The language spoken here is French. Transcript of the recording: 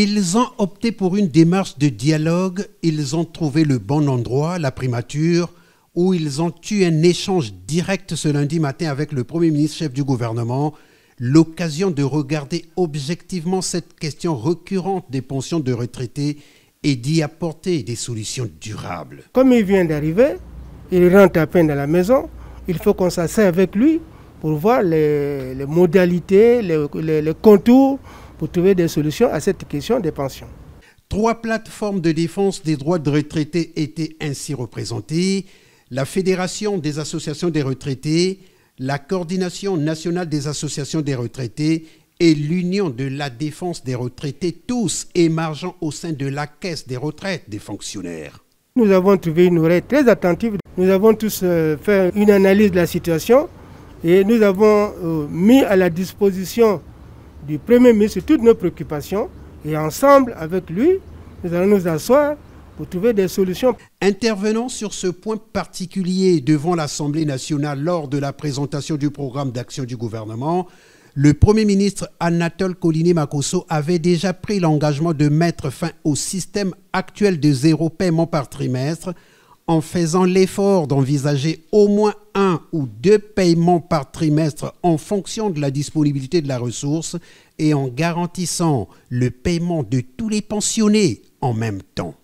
Ils ont opté pour une démarche de dialogue, ils ont trouvé le bon endroit, la primature, où ils ont eu un échange direct ce lundi matin avec le Premier ministre chef du gouvernement, l'occasion de regarder objectivement cette question récurrente des pensions de retraités et d'y apporter des solutions durables. Comme il vient d'arriver, il rentre à peine à la maison, il faut qu'on s'asseye avec lui pour voir les, modalités, les contours pour trouver des solutions à cette question des pensions. Trois plateformes de défense des droits de retraités étaient ainsi représentées. La Fédération des associations des retraités, la Coordination nationale des associations des retraités et l'Union de la défense des retraités, tous émergeant au sein de la Caisse des retraites des fonctionnaires. Nous avons trouvé une oreille très attentive. Nous avons tous euh, fait une analyse de la situation et nous avons euh, mis à la disposition du Premier ministre toutes nos préoccupations et ensemble avec lui, nous allons nous asseoir pour trouver des solutions. Intervenant sur ce point particulier devant l'Assemblée nationale lors de la présentation du programme d'action du gouvernement, le Premier ministre Anatole Coliné Makosso avait déjà pris l'engagement de mettre fin au système actuel de zéro paiement par trimestre en faisant l'effort d'envisager au moins un ou deux paiements par trimestre en fonction de la disponibilité de la ressource et en garantissant le paiement de tous les pensionnés en même temps.